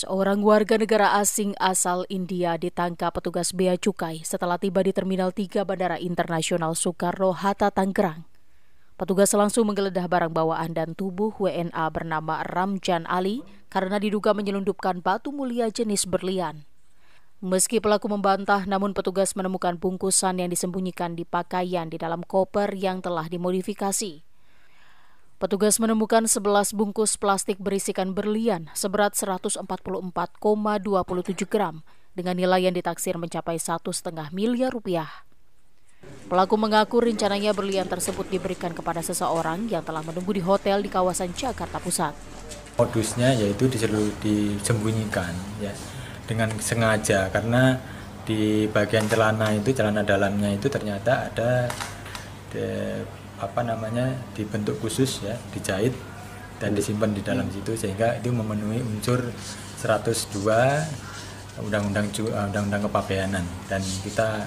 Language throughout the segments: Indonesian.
Seorang warga negara asing asal India ditangkap petugas bea cukai setelah tiba di Terminal 3 Bandara Internasional Soekarno-Hatta Tangerang. Petugas langsung menggeledah barang bawaan dan tubuh WNA bernama Ramjan Ali karena diduga menyelundupkan batu mulia jenis berlian. Meski pelaku membantah, namun petugas menemukan bungkusan yang disembunyikan di pakaian di dalam koper yang telah dimodifikasi. Petugas menemukan 11 bungkus plastik berisikan berlian seberat 144,27 gram dengan nilai yang ditaksir mencapai satu setengah miliar rupiah. Pelaku mengaku rencananya berlian tersebut diberikan kepada seseorang yang telah menunggu di hotel di kawasan Jakarta Pusat. Modusnya yaitu disembunyikan ya dengan sengaja karena di bagian celana itu celana dalamnya itu ternyata ada eh, apa namanya dibentuk khusus ya dijahit dan disimpan di dalam hmm. situ sehingga itu memenuhi unsur 102 undang-undang eh, undang-undang kepabeanan dan kita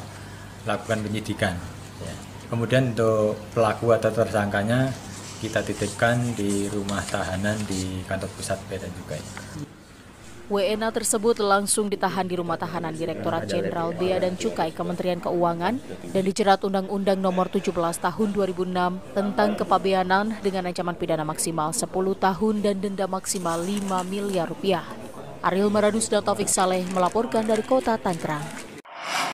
lakukan penyidikan ya. kemudian untuk pelaku atau tersangkanya kita titipkan di rumah tahanan di kantor pusat dan juga ya. WNA tersebut langsung ditahan di rumah tahanan Direktorat Jenderal Bea dan Cukai Kementerian Keuangan dan dijerat Undang-Undang Nomor 17 Tahun 2006 tentang kepabeanan dengan ancaman pidana maksimal 10 tahun dan denda maksimal 5 miliar rupiah. Ariel Maradus dan Taufik Saleh melaporkan dari kota Tangerang.